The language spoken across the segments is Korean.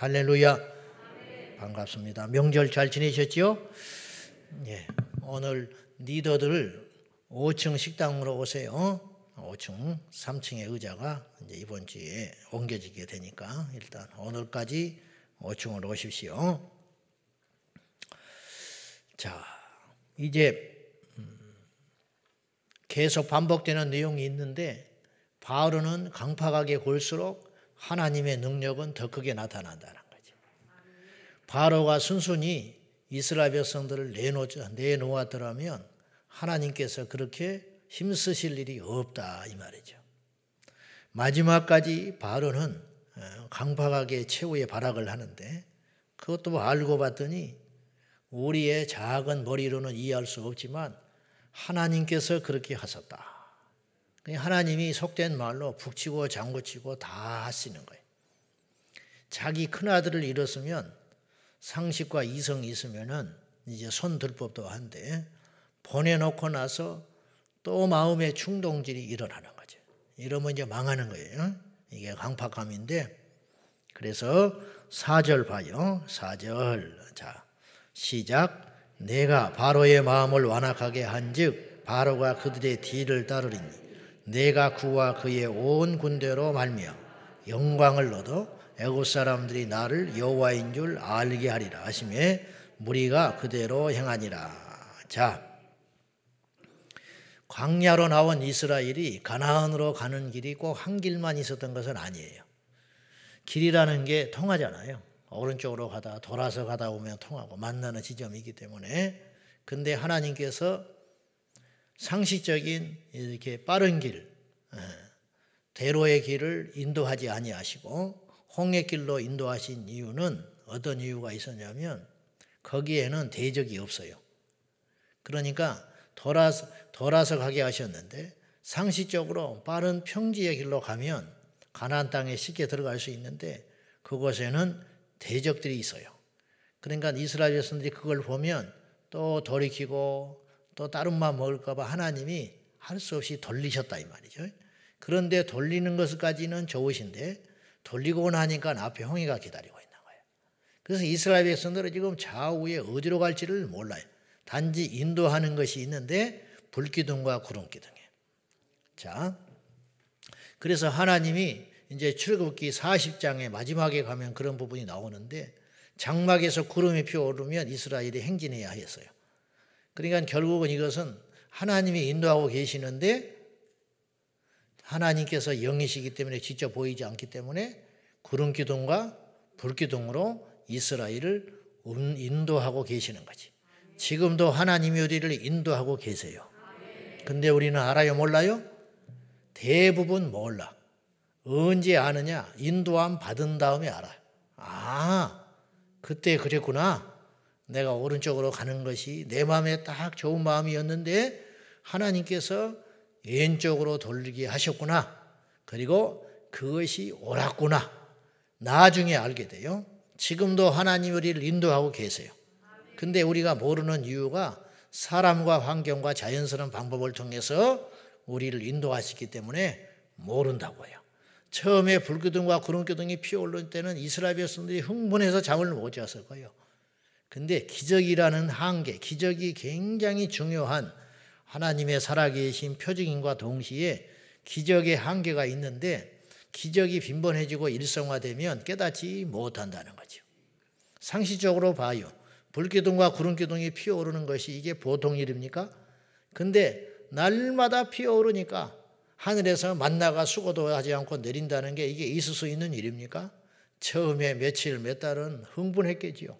할렐루야. 반갑습니다. 명절 잘 지내셨지요? 예. 오늘 리더들 5층 식당으로 오세요. 5층, 3층의 의자가 이제 이번 주에 옮겨지게 되니까 일단 오늘까지 5층으로 오십시오. 자, 이제 음, 계속 반복되는 내용이 있는데 바울은 강팍하게 골수록 하나님의 능력은 더 크게 나타난다는 거죠. 바로가 순순히 이스라엘 백성들을 내놓, 았더라면 하나님께서 그렇게 힘쓰실 일이 없다 이 말이죠. 마지막까지 바로는 어, 강팍하게 최후의 발악을 하는데 그것도 알고 봤더니 우리의 작은 머리로는 이해할 수 없지만 하나님께서 그렇게 하셨다. 하나님이 속된 말로 북치고 장구치고 다 하시는 거예요. 자기 큰아들을 잃었으면 상식과 이성이 있으면은 이제 손들 법도 한데 보내놓고 나서 또 마음의 충동질이 일어나는 거죠. 이러면 이제 망하는 거예요. 이게 강팍함인데 그래서 사절 봐요. 사절 자, 시작. 내가 바로의 마음을 완악하게 한즉 바로가 그들의 뒤를 따르리니 내가 그와 그의 온 군대로 말며 영광을 얻어 애굽 사람들이 나를 여호와인 줄 알게 하리라 하심에 무리가 그대로 행하니라. 자, 광야로 나온 이스라엘이 가나안으로 가는 길이 꼭 한 길만 있었던 것은 아니에요. 길이라는 게 통하잖아요. 오른쪽으로 가다 돌아서 가다 오면 통하고 만나는 지점이기 때문에 근데 하나님께서 상식적인 이렇게 빠른 길, 예, 대로의 길을 인도하지 아니하시고 홍해 길로 인도하신 이유는 어떤 이유가 있었냐면 거기에는 대적이 없어요. 그러니까 돌아서 돌아서 가게 하셨는데 상식적으로 빠른 평지의 길로 가면 가나안 땅에 쉽게 들어갈 수 있는데 그곳에는 대적들이 있어요. 그러니까 이스라엘 백성들이 그걸 보면 또 돌이키고 또 다른 마음 먹을까봐 하나님이 할 수 없이 돌리셨다 이 말이죠. 그런데 돌리는 것까지는 좋으신데 돌리고 나니까 앞에 홍해가 기다리고 있는 거예요. 그래서 이스라엘 백성들은 지금 좌우에 어디로 갈지를 몰라요. 단지 인도하는 것이 있는데 불기둥과 구름기둥이에요. 자, 그래서 하나님이 이제 출애기 40장의 마지막에 가면 그런 부분이 나오는데 장막에서 구름이 피어오르면 이스라엘이 행진해야 했어요. 그러니까 결국은 이것은 하나님이 인도하고 계시는데 하나님께서 영이시기 때문에 직접 보이지 않기 때문에 구름 기둥과 불 기둥으로 이스라엘을 인도하고 계시는 거지. 지금도 하나님이 우리를 인도하고 계세요. 근데 우리는 알아요, 몰라요? 대부분 몰라. 언제 아느냐? 인도함 받은 다음에 알아. 아, 그때 그랬구나. 내가 오른쪽으로 가는 것이 내 마음에 딱 좋은 마음이었는데 하나님께서 왼쪽으로 돌리게 하셨구나. 그리고 그것이 옳았구나. 나중에 알게 돼요. 지금도 하나님 우리를 인도하고 계세요. 근데 우리가 모르는 이유가 사람과 환경과 자연스러운 방법을 통해서 우리를 인도하시기 때문에 모른다고요. 처음에 불교등과 구름교등이 피어오른 때는 이스라엘 백성들이 흥분해서 잠을 못 잤을 거예요. 근데 기적이라는 한계, 기적이 굉장히 중요한 하나님의 살아계신 표징인과 동시에 기적의 한계가 있는데 기적이 빈번해지고 일성화되면 깨닫지 못한다는 거죠. 상시적으로 봐요. 불기둥과 구름기둥이 피어오르는 것이 이게 보통 일입니까? 근데 날마다 피어오르니까 하늘에서 만나가 수고도 하지 않고 내린다는 게 이게 있을 수 있는 일입니까? 처음에 며칠 몇 달은 흥분했겠지요.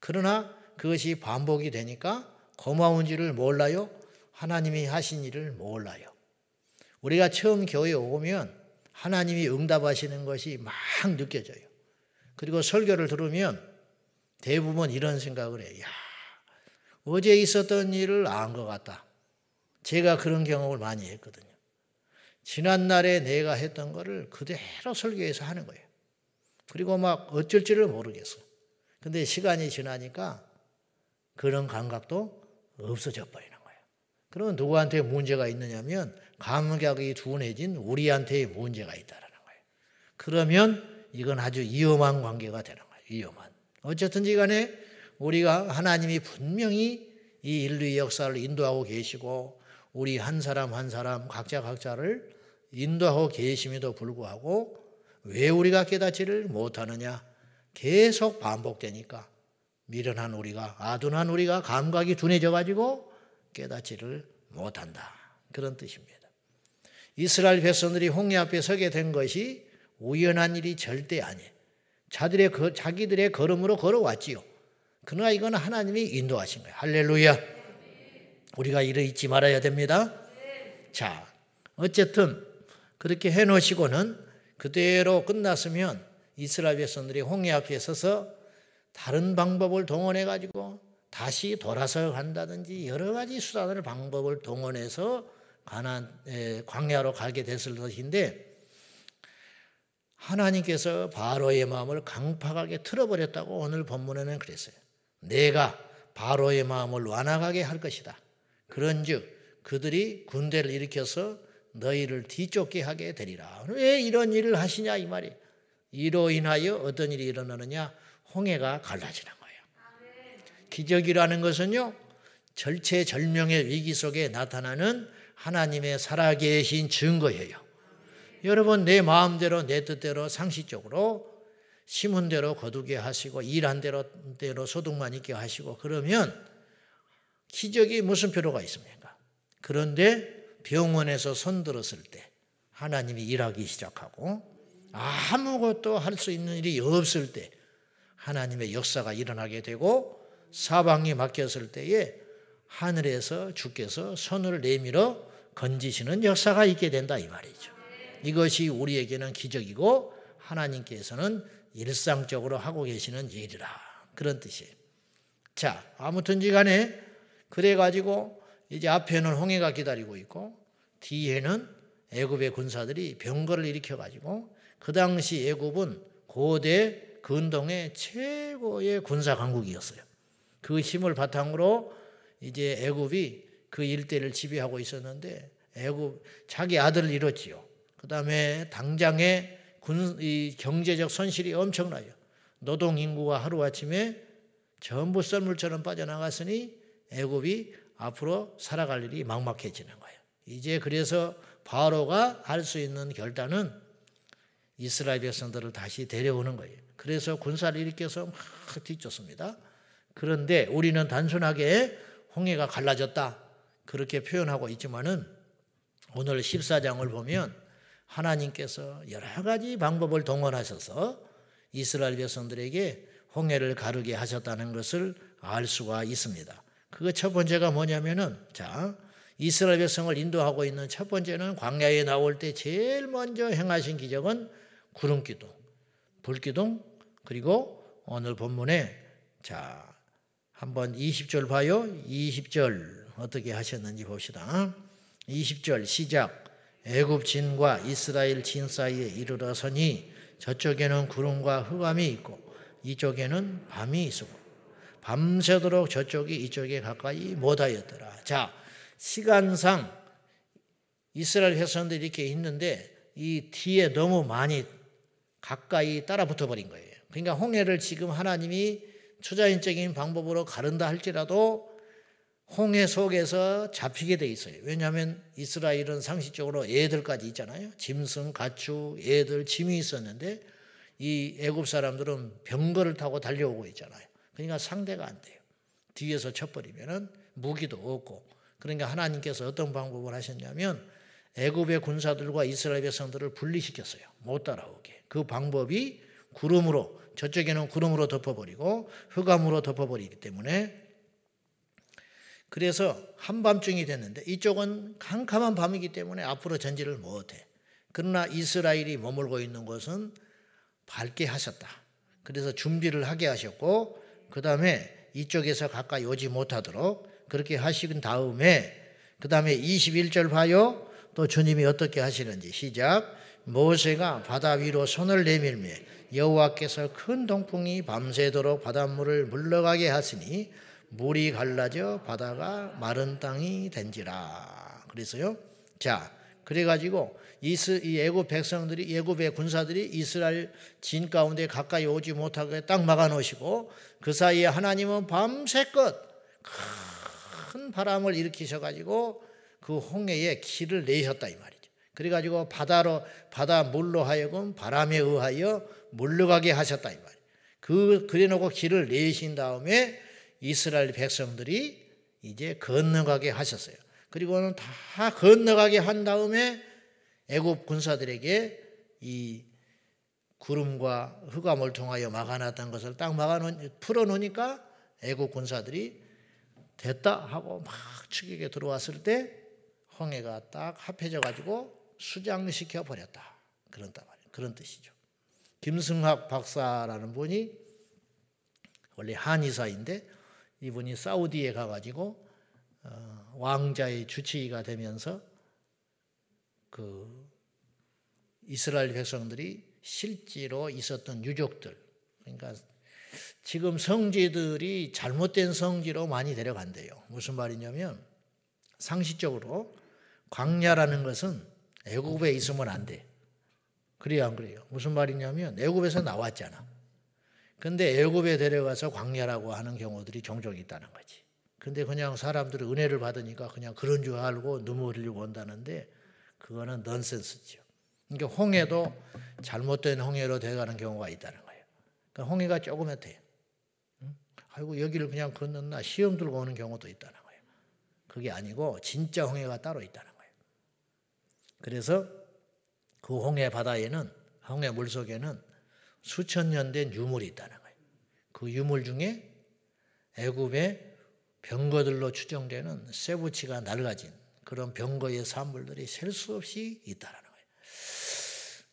그러나 그것이 반복이 되니까 고마운 줄을 몰라요. 하나님이 하신 일을 몰라요. 우리가 처음 교회에 오면 하나님이 응답하시는 것이 막 느껴져요. 그리고 설교를 들으면 대부분 이런 생각을 해요. 야, 어제 있었던 일을 안것 같다. 제가 그런 경험을 많이 했거든요. 지난날에 내가 했던 거를 그대로 설교해서 하는 거예요. 그리고 막 어쩔 지를 모르겠어. 근데 시간이 지나니까 그런 감각도 없어져 버리는 거예요. 그러면 누구한테 문제가 있느냐면 감각이 둔해진 우리한테 문제가 있다라는 거예요. 그러면 이건 아주 위험한 관계가 되는 거예요. 위험한. 어쨌든지 간에 우리가 하나님이 분명히 이인류 역사를 인도하고 계시고 우리 한 사람 한 사람 각자 각자를 인도하고 계심에도 불구하고 왜 우리가 깨닫지를 못하느냐? 계속 반복되니까 미련한 우리가 아둔한 우리가 감각이 둔해져 가지고 깨닫지를 못한다. 그런 뜻입니다. 이스라엘 백성들이 홍해 앞에 서게 된 것이 우연한 일이 절대 아니에요. 자들의 거, 자기들의 걸음으로 걸어왔지요. 그러나 이건 하나님이 인도하신 거예요. 할렐루야. 우리가 이를 잊지 말아야 됩니다. 자, 어쨌든 그렇게 해놓으시고는 그대로 끝났으면 이스라엘 백성들이 홍해 앞에 서서 다른 방법을 동원해 가지고 다시 돌아서 간다든지 여러 가지 수단을 방법을 동원해서 가난 광야로 가게 됐을 것인데 하나님께서 바로의 마음을 강팍하게 틀어버렸다고 오늘 본문에는 그랬어요. 내가 바로의 마음을 완화하게할 것이다. 그런즉 그들이 군대를 일으켜서 너희를 뒤쫓게 하게 되리라. 왜 이런 일을 하시냐 이 말이. 이로 인하여 어떤 일이 일어나느냐? 홍해가 갈라지는 거예요. 기적이라는 것은요, 절체절명의 위기 속에 나타나는 하나님의 살아계신 증거예요. 여러분, 내 마음대로, 내 뜻대로, 상식적으로, 심은 대로 거두게 하시고, 일한 대로, 대로 소득만 있게 하시고, 그러면 기적이 무슨 필요가 있습니까? 그런데 병원에서 손 들었을 때, 하나님이 일하기 시작하고, 아무것도 할 수 있는 일이 없을 때 하나님의 역사가 일어나게 되고 사방이 맡겼을 때에 하늘에서 주께서 손을 내밀어 건지시는 역사가 있게 된다 이 말이죠. 이것이 우리에게는 기적이고 하나님께서는 일상적으로 하고 계시는 일이라 그런 뜻이에요. 자 아무튼지 간에 그래가지고 이제 앞에는 홍해가 기다리고 있고 뒤에는 애굽의 군사들이 병거를 일으켜가지고 그 당시 애굽은 고대 근동의 최고의 군사 강국이었어요. 그 힘을 바탕으로 이제 애굽이 그 일대를 지배하고 있었는데 애굽 자기 아들을 잃었지요. 그다음에 당장에 군이 경제적 손실이 엄청나요. 노동 인구가 하루 아침에 전부 썰물처럼 빠져나갔으니 애굽이 앞으로 살아갈 일이 막막해지는 거예요. 이제 그래서 바로가 할 수 있는 결단은 이스라엘 백성들을 다시 데려오는 거예요. 그래서 군사를 일으켜서 막 뒤쫓습니다. 그런데 우리는 단순하게 홍해가 갈라졌다. 그렇게 표현하고 있지만은 오늘 14장을 보면 하나님께서 여러 가지 방법을 동원하셔서 이스라엘 백성들에게 홍해를 가르게 하셨다는 것을 알 수가 있습니다. 그거 첫 번째가 뭐냐면은 자, 이스라엘 백성을 인도하고 있는 첫 번째는 광야에 나올 때 제일 먼저 행하신 기적은 구름기둥, 불기둥, 그리고 오늘 본문에 자 한번 20절 봐요. 20절 어떻게 하셨는지 봅시다. 20절 시작. 애굽 진과 이스라엘 진 사이에 이르러서니 저쪽에는 구름과 흑암이 있고 이쪽에는 밤이 있고 밤새도록 저쪽이 이쪽에 가까이 못하였더라. 자 시간상 이스라엘 백성들이 이렇게 있는데 이 뒤에 너무 많이 가까이 따라 붙어 버린 거예요. 그러니까 홍해를 지금 하나님이 초자연적인 방법으로 가른다 할지라도 홍해 속에서 잡히게 돼 있어요. 왜냐하면 이스라엘은 상식적으로 애들까지 있잖아요. 짐승, 가축, 애들, 짐이 있었는데 이 애굽 사람들은 병거를 타고 달려오고 있잖아요. 그러니까 상대가 안 돼요. 뒤에서 쳐버리면은 무기도 없고. 그러니까 하나님께서 어떤 방법을 하셨냐면 애굽의 군사들과 이스라엘 백성들을 분리시켰어요. 못 따라오게. 그 방법이 구름으로 저쪽에는 구름으로 덮어버리고 흑암으로 덮어버리기 때문에 그래서 한밤중이 됐는데 이쪽은 캄캄한 밤이기 때문에 앞으로 전지를 못해. 그러나 이스라엘이 머물고 있는 곳은 밝게 하셨다. 그래서 준비를 하게 하셨고 그 다음에 이쪽에서 가까이 오지 못하도록 그렇게 하신 다음에 그 다음에 21절 봐요. 또 주님이 어떻게 하시는지 시작. 모세가 바다 위로 손을 내밀며 여호와께서 큰 동풍이 밤새도록 바닷물을 물러가게 하시니 물이 갈라져 바다가 마른 땅이 된지라. 그래서요. 자, 그래 가지고 이스 이 애굽 백성들이 애굽의 군사들이 이스라엘 진 가운데 가까이 오지 못하게 딱 막아 놓으시고 그 사이에 하나님은 밤새껏 큰 바람을 일으키셔 가지고 그 홍해에 길을 내셨다 이 말이에요. 그래가지고 바다로 바다 물로 하여금 바람에 의하여 물러가게 하셨다 이 말. 그 그래놓고 길을 내신 다음에 이스라엘 백성들이 이제 건너가게 하셨어요. 그리고는 다 건너가게 한 다음에 애굽 군사들에게 이 구름과 흑암을 통하여 막아놨던 것을 딱 막아놓 풀어놓으니까 애국 군사들이 됐다 하고 막 추격에 들어왔을 때 홍해가 딱 합해져 가지고 수장시켜 버렸다. 그런 말이 그런 뜻이죠. 김승학 박사라는 분이 원래 한의사인데 이분이 사우디에 가가지고 어, 왕자의 주치의가 되면서 그 이스라엘 백성들이 실제로 있었던 유족들 그러니까 지금 성지들이 잘못된 성지로 많이 데려간대요. 무슨 말이냐면 상식적으로 광야라는 것은 애굽에 있으면 안 돼. 그래요, 안 그래요? 무슨 말이냐면 애굽에서 나왔잖아. 근데 애굽에 데려가서 광야라고 하는 경우들이 종종 있다는 거지. 근데 그냥 사람들이 은혜를 받으니까 그냥 그런 줄 알고 눈물 흘리고 온다는데 그거는 넌센스죠. 그러니까 홍해도 잘못된 홍해로 돼가는 경우가 있다는 거예요. 그러니까 홍해가 조금면 돼. 아이고 여기를 그냥 건넜나 시험 들고 오는 경우도 있다는 거예요. 그게 아니고 진짜 홍해가 따로 있다는 거예요. 그래서 그 홍해 바다에는 홍해 물 속에는 수천 년 된 유물이 있다는 거예요. 그 유물 중에 애굽의 병거들로 추정되는 세부치가 낡아진 그런 병거의 산물들이 셀 수 없이 있다라는 거예요.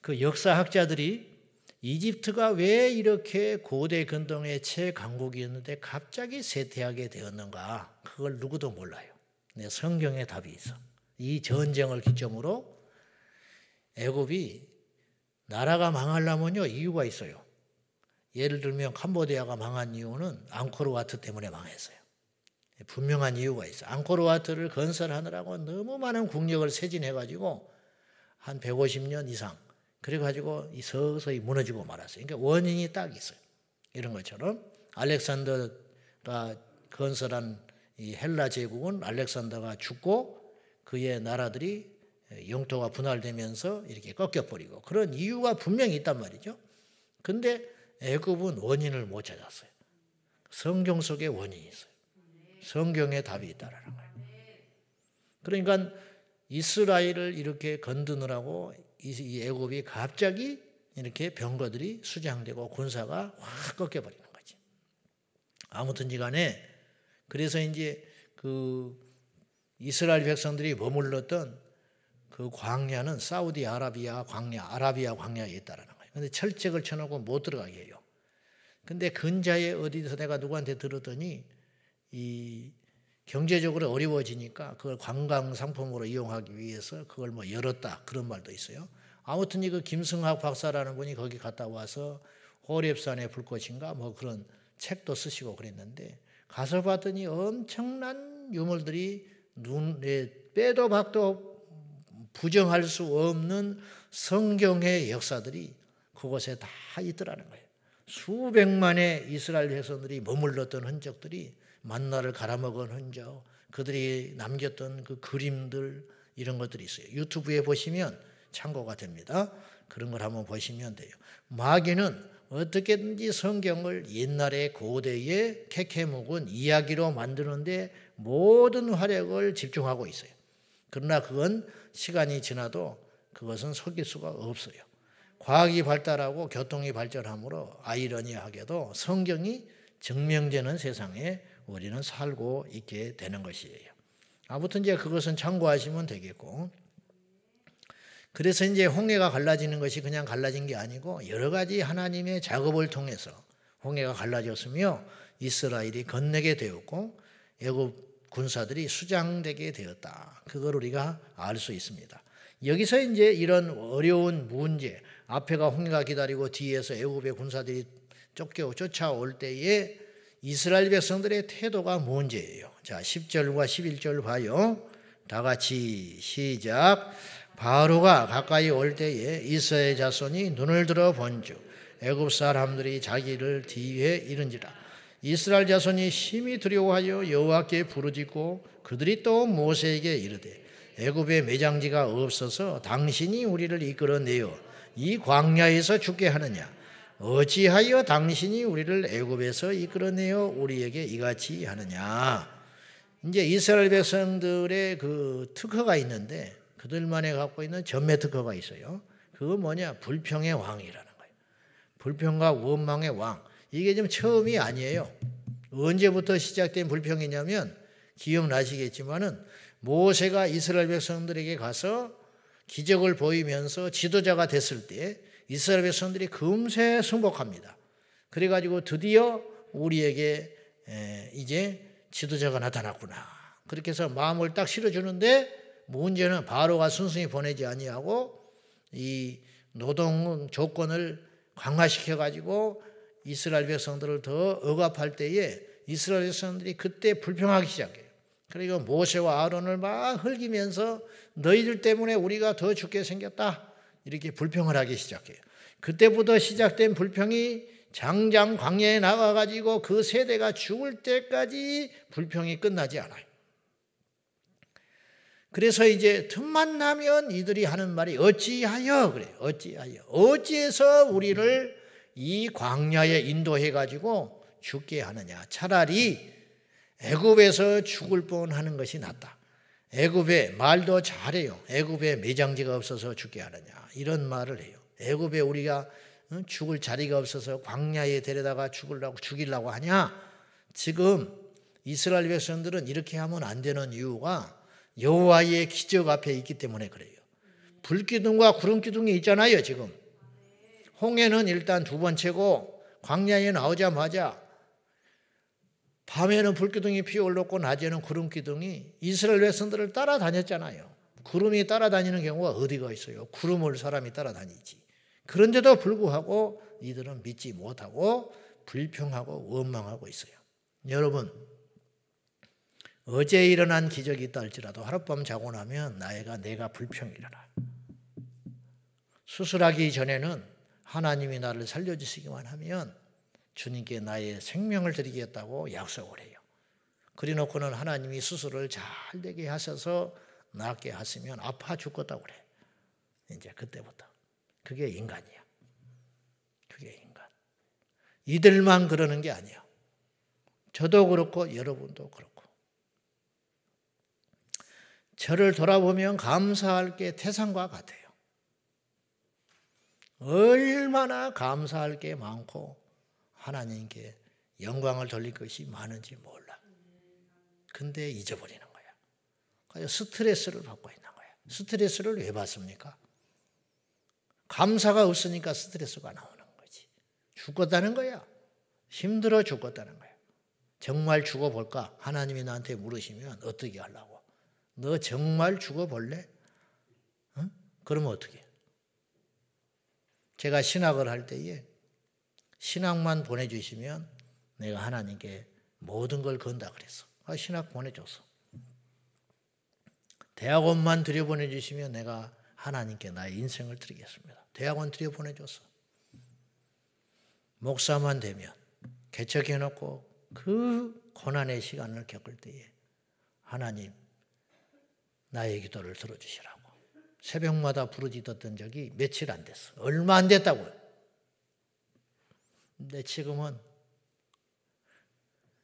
그 역사학자들이 이집트가 왜 이렇게 고대 근동의 최강국이었는데 갑자기 쇠퇴하게 되었는가? 그걸 누구도 몰라요. 네, 성경에 답이 있어. 이 전쟁을 기점으로 애굽이 나라가 망하려면요 이유가 있어요. 예를 들면 캄보디아가 망한 이유는 앙코르와트 때문에 망했어요. 분명한 이유가 있어요. 앙코르와트를 건설하느라고 너무 많은 국력을 세진해가지고 한 150년 이상 그래가지고 서서히 무너지고 말았어요. 그러니까 원인이 딱 있어요. 이런 것처럼 알렉산더가 건설한 이 헬라 제국은 알렉산더가 죽고 그의 나라들이 예, 영토가 분할되면서 이렇게 꺾여버리고 그런 이유가 분명히 있단 말이죠. 근데 애굽은 원인을 못 찾았어요. 성경 속에 원인이 있어요. 성경에 답이 있다라는 거예요. 그러니까 이스라엘을 이렇게 건드느라고 이 애굽이 갑자기 이렇게 병거들이 수장되고 군사가 확 꺾여버리는 거지. 아무튼지 간에 그래서 이제 그 이스라엘 백성들이 머물렀던 그 광야는 사우디아라비아 광야, 아라비아 광야에 있다라는 거예요. 근데 철책을 쳐놓고 못 들어가게 해요. 근데 근자에 어디서 내가 누구한테 들었더니 이 경제적으로 어려워지니까 그걸 관광 상품으로 이용하기 위해서 그걸 뭐 열었다 그런 말도 있어요. 아무튼 이거 그 김승학 박사라는 분이 거기 갔다 와서 호랩산의 불꽃인가 뭐 그런 책도 쓰시고 그랬는데 가서 봤더니 엄청난 유물들이 눈에 빼도 박도 부정할 수 없는 성경의 역사들이 그곳에 다 있더라는 거예요. 수백만의 이스라엘 백성들이 머물렀던 흔적들이 만나를 갈아먹은 흔적, 그들이 남겼던 그 그림들 이런 것들이 있어요. 유튜브에 보시면 참고가 됩니다. 그런 걸 한번 보시면 돼요. 마귀는 어떻게든지 성경을 옛날의 고대의 케케묵은 이야기로 만드는데 모든 화력을 집중하고 있어요. 그러나 그건 시간이 지나도 그것은 속일 수가 없어요. 과학이 발달하고 교통이 발전하므로 아이러니하게도 성경이 증명되는 세상에 우리는 살고 있게 되는 것이에요. 아무튼 이제 그것은 참고하시면 되겠고. 그래서 이제 홍해가 갈라지는 것이 그냥 갈라진 게 아니고 여러 가지 하나님의 작업을 통해서 홍해가 갈라졌으며 이스라엘이 건너게 되었고 애굽 군사들이 수장되게 되었다. 그걸 우리가 알 수 있습니다. 여기서 이제 이런 어려운 문제, 앞에가 홍해가 기다리고 뒤에서 애굽의 군사들이 쫓겨 쫓아올 때에 이스라엘 백성들의 태도가 문제예요. 자, 10절과 11절 봐요. 다 같이 시작. 바로가 가까이 올 때에 이스라엘 자손이 눈을 들어 본즉 애굽 사람들이 자기를 뒤에 이른지라 이스라엘 자손이 심히 두려워하여 여호와께 부르짖고 그들이 또 모세에게 이르되 애굽의 매장지가 없어서 당신이 우리를 이끌어내어 이 광야에서 죽게 하느냐 어찌하여 당신이 우리를 애굽에서 이끌어내어 우리에게 이같이 하느냐 이제 이스라엘 백성들의 그 특허가 있는데 그들만에 갖고 있는 전매 특허가 있어요. 그거 뭐냐 불평의 왕이라는 거예요. 불평과 원망의 왕. 이게 좀 처음이 아니에요. 언제부터 시작된 불평이냐면 기억나시겠지만은 모세가 이스라엘 백성들에게 가서 기적을 보이면서 지도자가 됐을 때 이스라엘 백성들이 금세 승복합니다. 그래가지고 드디어 우리에게 이제 지도자가 나타났구나. 그렇게 해서 마음을 딱 실어주는데 문제는 바로가 순순히 보내지 아니하고 이 노동 조건을 강화시켜가지고 이스라엘 백성들을 더 억압할 때에 이스라엘 백성들이 그때 불평하기 시작해요. 그리고 그러니까 모세와 아론을 막 흘기면서 너희들 때문에 우리가 더 죽게 생겼다. 이렇게 불평을 하기 시작해요. 그때부터 시작된 불평이 장장 광야에 나가가지고 그 세대가 죽을 때까지 불평이 끝나지 않아요. 그래서 이제 틈만 나면 이들이 하는 말이 어찌하여 그래 어찌하여 어찌해서 우리를 이 광야에 인도해 가지고 죽게 하느냐 차라리 애굽에서 죽을 뻔하는 것이 낫다. 애굽에 말도 잘해요. 애굽에 매장지가 없어서 죽게 하느냐 이런 말을 해요. 애굽에 우리가 죽을 자리가 없어서 광야에 데려다가 죽으려고 죽이려고 하냐? 지금 이스라엘 백성들은 이렇게 하면 안 되는 이유가 여호와의 기적 앞에 있기 때문에 그래요. 불기둥과 구름기둥이 있잖아요, 지금. 홍해는 일단 두 번째고 광야에 나오자마자 밤에는 불기둥이 피어올랐고 낮에는 구름기둥이 이스라엘 백성들을 따라다녔잖아요. 구름이 따라다니는 경우가 어디가 있어요? 구름을 사람이 따라다니지. 그런데도 불구하고 이들은 믿지 못하고 불평하고 원망하고 있어요. 여러분, 어제 일어난 기적이 있다 할지라도 하룻밤 자고 나면 나이가 내가 불평이 일어나. 수술하기 전에는 하나님이 나를 살려주시기만 하면 주님께 나의 생명을 드리겠다고 약속을 해요. 그래놓고는 하나님이 수술을 잘 되게 하셔서 낫게 하시면 아파 죽겠다고 그래. 이제 그때부터. 그게 인간이야. 그게 인간. 이들만 그러는 게 아니야. 저도 그렇고 여러분도 그렇고. 저를 돌아보면 감사할 게 태산과 같아요. 얼마나 감사할 게 많고 하나님께 영광을 돌릴 것이 많은지 몰라. 근데 잊어버리는 거야. 그래서 스트레스를 받고 있는 거야. 스트레스를 왜 받습니까? 감사가 없으니까 스트레스가 나오는 거지. 죽었다는 거야. 힘들어 죽었다는 거야. 정말 죽어볼까? 하나님이 나한테 물으시면 어떻게 하려고? 너 정말 죽어볼래? 응? 그러면 어떻게? 제가 신학을 할 때에 신학만 보내주시면 내가 하나님께 모든 걸 건다 그랬어. 아, 신학 보내줘서. 대학원만 들여보내주시면 내가 하나님께 나의 인생을 드리겠습니다. 대학원 들여보내줘서. 목사만 되면 개척해놓고 그 고난의 시간을 겪을 때에 하나님 나의 기도를 들어주시라. 새벽마다 부르짖었던 적이 며칠 안 됐어. 얼마 안 됐다고요. 근데 지금은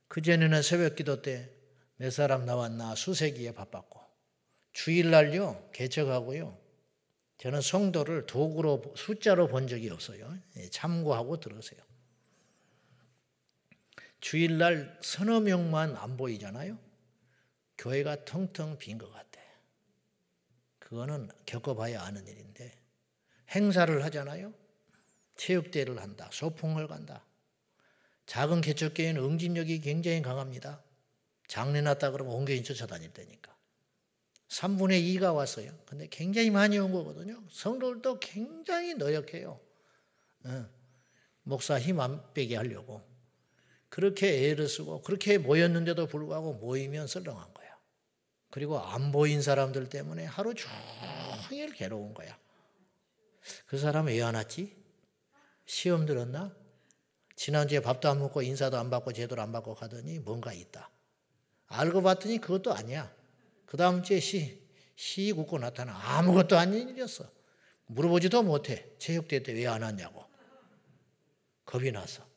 그전에는 새벽 기도 때 몇 사람 나왔나 수세기에 바빴고 주일날요 개척하고요. 저는 성도를 도구로 숫자로 본 적이 없어요. 예, 참고하고 들으세요. 주일날 서너 명만 안 보이잖아요. 교회가 텅텅 빈 것 같아. 그거는 겪어봐야 아는 일인데 행사를 하잖아요. 체육대회를 한다. 소풍을 간다. 작은 개척교회는 응집력이 굉장히 강합니다. 장례 났다 그러면 온교인 쫓아다닐 때니까 3분의 2가 왔어요. 근데 굉장히 많이 온 거거든요. 성도들도 굉장히 노력해요. 응. 어. 목사 힘 안 빼게 하려고. 그렇게 애를 쓰고 그렇게 모였는데도 불구하고 모이면 썰렁한 그리고 안 보인 사람들 때문에 하루 종일 괴로운 거야. 그 사람 왜안 왔지? 시험 들었나? 지난주에 밥도 안 먹고 인사도 안 받고 제대로 안 받고 가더니 뭔가 있다. 알고 봤더니 그것도 아니야. 그 다음 주에 시, 시 굳고 나타나 아무것도 아닌 일이었어. 물어보지도 못해. 체육대때 왜 안 왔냐고. 겁이 나서.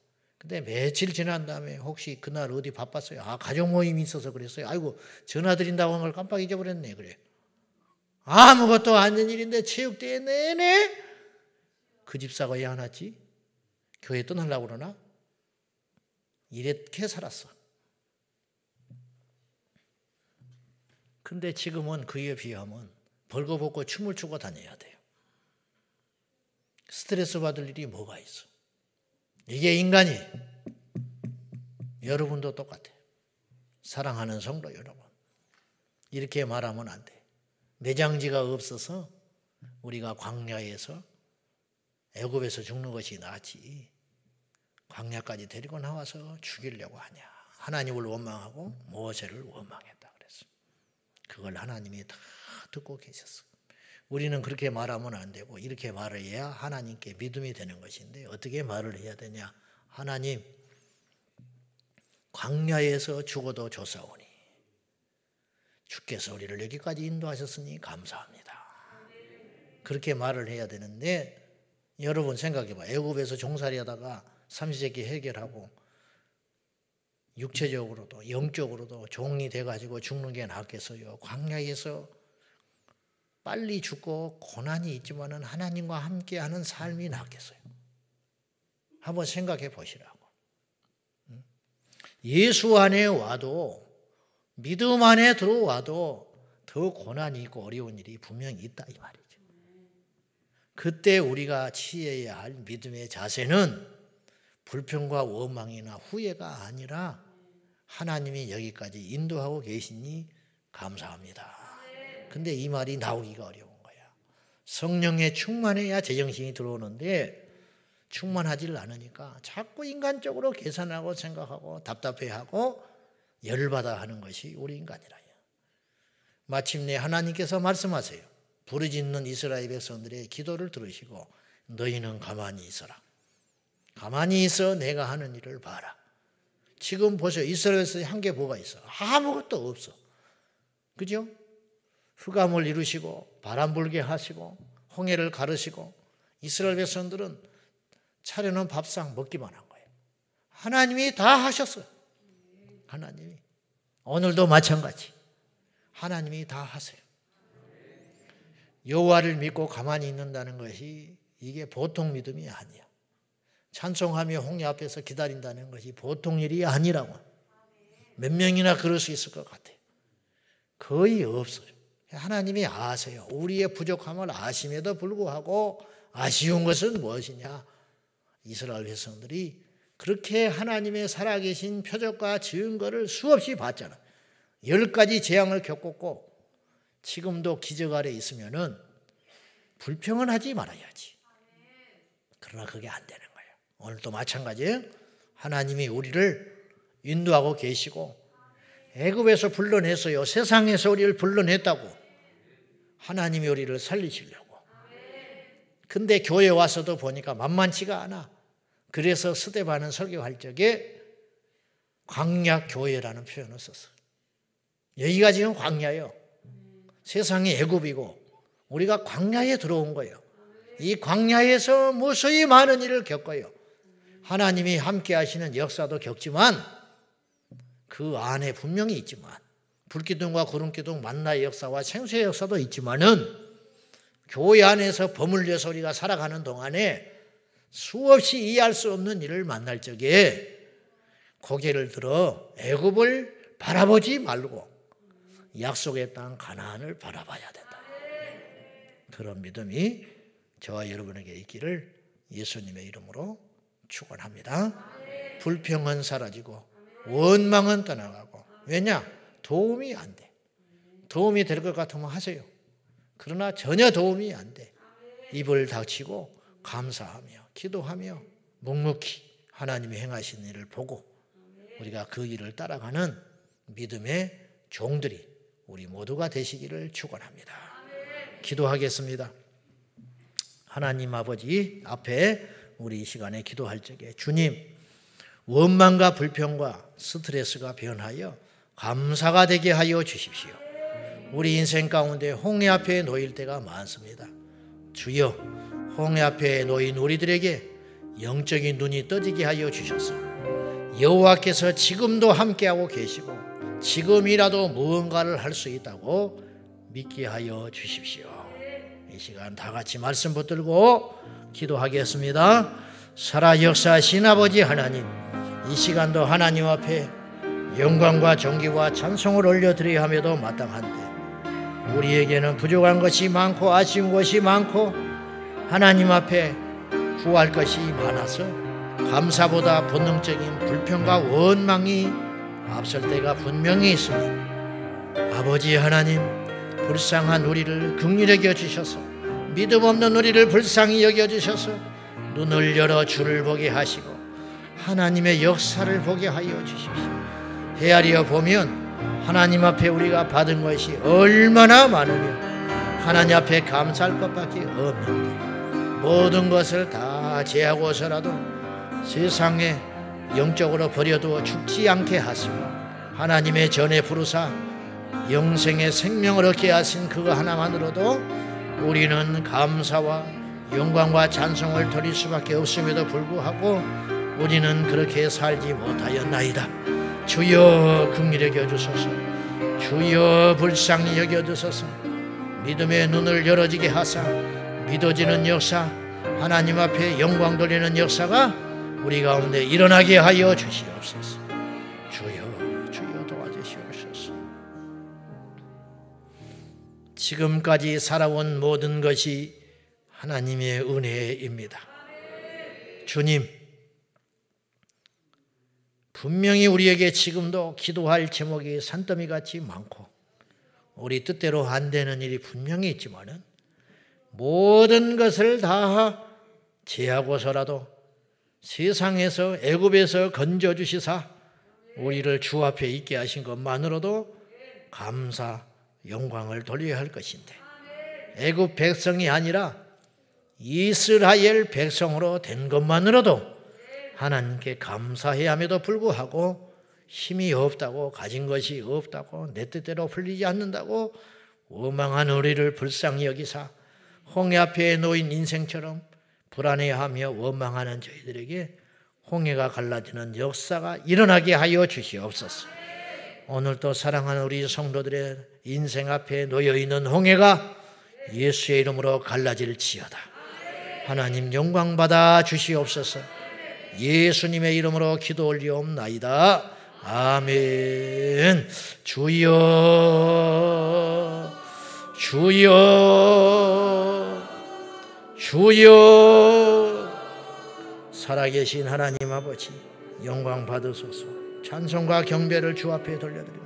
근데 며칠 지난 다음에 혹시 그날 어디 바빴어요? 아, 가족 모임이 있어서 그랬어요. 아이고, 전화드린다고 한 걸 깜빡 잊어버렸네. 그래. 아무것도 아닌 일인데 체육대회 내내 그 집사가 왜 안 왔지? 교회 떠나려고 그러나? 이렇게 살았어. 근데 지금은 그에 비하면 벌거벗고 춤을 추고 다녀야 돼요. 스트레스 받을 일이 뭐가 있어? 이게 인간이 여러분도 똑같아요. 사랑하는 성도 여러분. 이렇게 말하면 안 돼. 내장지가 없어서 우리가 광야에서 애굽에서 죽는 것이 낫지. 광야까지 데리고 나와서 죽이려고 하냐. 하나님을 원망하고 모세를 원망했다 그랬어. 그걸 하나님이 다 듣고 계셨어. 우리는 그렇게 말하면 안 되고 이렇게 말을 해야 하나님께 믿음이 되는 것인데 어떻게 말을 해야 되냐? 하나님 광야에서 죽어도 조사오니 주께서 우리를 여기까지 인도하셨으니 감사합니다. 그렇게 말을 해야 되는데 여러분 생각해 봐. 애굽에서 종살이 하다가 삼시세끼 해결하고 육체적으로도 영적으로도 종이 돼 가지고 죽는 게 낫겠어요. 광야에서 빨리 죽고 고난이 있지만은 하나님과 함께하는 삶이 낫겠어요. 한번 생각해 보시라고. 예수 안에 와도 믿음 안에 들어와도 더 고난이 있고 어려운 일이 분명히 있다 이 말이죠. 그때 우리가 취해야 할 믿음의 자세는 불평과 원망이나 후회가 아니라 하나님이 여기까지 인도하고 계시니 감사합니다. 근데 이 말이 나오기가 어려운 거야. 성령의 충만해야 제정신이 들어오는데 충만하지를 않으니까 자꾸 인간적으로 계산하고 생각하고 답답해하고 열받아 하는 것이 우리 인간이라요. 마침내 하나님께서 말씀하세요. 부르짖는 이스라엘 백성들의 기도를 들으시고 너희는 가만히 있어라. 가만히 있어 내가 하는 일을 봐라. 지금 보세요. 이스라엘에서 한게 뭐가 있어? 아무것도 없어. 그죠? 흑암을 이루시고 바람 불게 하시고 홍해를 가르시고 이스라엘 백성들은 차려놓은 밥상 먹기만 한 거예요. 하나님이 다 하셨어요. 하나님이 오늘도 마찬가지. 하나님이 다 하세요. 여호와를 믿고 가만히 있는다는 것이 이게 보통 믿음이 아니야. 찬송하며 홍해 앞에서 기다린다는 것이 보통 일이 아니라고. 몇 명이나 그럴 수 있을 것 같아. 거의 없어요. 하나님이 아세요. 우리의 부족함을 아심에도 불구하고 아쉬운 것은 무엇이냐? 이스라엘 백성들이 그렇게 하나님의 살아계신 표적과 증거를 수없이 봤잖아. 열 가지 재앙을 겪었고 지금도 기적 아래 있으면은 불평은 하지 말아야지. 그러나 그게 안 되는 거예요. 오늘도 마찬가지예요. 하나님이 우리를 인도하고 계시고 애굽에서 불러내서요 세상에서 우리를 불러냈다고. 하나님이 우리를 살리시려고. 근데 교회 와서도 보니까 만만치가 않아. 그래서 스데반은 설교할 적에 광야 교회라는 표현을 썼어. 여기가 지금 광야요. 세상이 애굽이고 우리가 광야에 들어온 거예요. 이 광야에서 무수히 많은 일을 겪어요. 하나님이 함께 하시는 역사도 겪지만 그 안에 분명히 있지만 불기둥과 구름기둥 만나의 역사와 생수의 역사도 있지만은 교회 안에서 버물려 서우리가 살아가는 동안에 수없이 이해할 수 없는 일을 만날 적에 고개를 들어 애굽을 바라보지 말고 약속의 땅 가나안을 바라봐야 된다. 그런 믿음이 저와 여러분에게 있기를 예수님의 이름으로 축원합니다. 불평은 사라지고 원망은 떠나가고 왜냐? 도움이 안 돼. 도움이 될 것 같으면 하세요. 그러나 전혀 도움이 안 돼. 입을 닥치고 감사하며 기도하며 묵묵히 하나님이 행하신 일을 보고 우리가 그 일을 따라가는 믿음의 종들이 우리 모두가 되시기를 축원합니다. 기도하겠습니다. 하나님 아버지 앞에 우리 이 시간에 기도할 적에 주님 원망과 불평과 스트레스가 변하여 감사가 되게 하여 주십시오. 우리 인생 가운데 홍해 앞에 놓일 때가 많습니다. 주여, 홍해 앞에 놓인 우리들에게 영적인 눈이 떠지게 하여 주셔서 여호와께서 지금도 함께하고 계시고 지금이라도 무언가를 할 수 있다고 믿게 하여 주십시오. 이 시간 다 같이 말씀 붙들고 기도하겠습니다. 살아 역사하신 아버지 하나님, 이 시간도 하나님 앞에 영광과 정기와 찬송을 올려드려야 함에도 마땅한데 우리에게는 부족한 것이 많고 아쉬운 것이 많고 하나님 앞에 구할 것이 많아서 감사보다 본능적인 불평과 원망이 앞설 때가 분명히 있습니 아버지 하나님 불쌍한 우리를 극률히 여겨주셔서 믿음 없는 우리를 불쌍히 여겨주셔서 눈을 열어 주를 보게 하시고 하나님의 역사를 보게 하여 주십시오. 헤아려 보면 하나님 앞에 우리가 받은 것이 얼마나 많으며 하나님 앞에 감사할 것밖에 없는데 모든 것을 다 제하고서라도 세상에 영적으로 버려두어 죽지 않게 하시고 하나님의 전에 부르사 영생의 생명을 얻게 하신 그거 하나만으로도 우리는 감사와 영광과 찬송을 드릴 수밖에 없음에도 불구하고 우리는 그렇게 살지 못하였나이다. 주여 긍휼히 여겨주소서 주여 불쌍히 여겨주소서 믿음의 눈을 열어지게 하사 믿어지는 역사 하나님 앞에 영광 돌리는 역사가 우리 가운데 일어나게 하여 주시옵소서 주여 주여 도와주시옵소서 지금까지 살아온 모든 것이 하나님의 은혜입니다 주님 분명히 우리에게 지금도 기도할 제목이 산더미 같이 많고 우리 뜻대로 안 되는 일이 분명히 있지만은 모든 것을 다 제하고서라도 세상에서 애굽에서 건져 주시사 우리를 주 앞에 있게 하신 것만으로도 감사 영광을 돌려야 할 것인데 애굽 백성이 아니라 이스라엘 백성으로 된 것만으로도 하나님께 감사해야 함에도 불구하고 힘이 없다고 가진 것이 없다고 내 뜻대로 풀리지 않는다고 원망한 우리를 불쌍히 여기사 홍해 앞에 놓인 인생처럼 불안해하며 원망하는 저희들에게 홍해가 갈라지는 역사가 일어나게 하여 주시옵소서. 오늘도 사랑하는 우리 성도들의 인생 앞에 놓여 있는 홍해가 예수의 이름으로 갈라질지어다. 하나님 영광 받아 주시옵소서. 예수님의 이름으로 기도 올리옵나이다. 아멘. 주여, 주여, 주여. 살아계신 하나님 아버지, 영광 받으소서. 찬송과 경배를 주 앞에 돌려드립니다.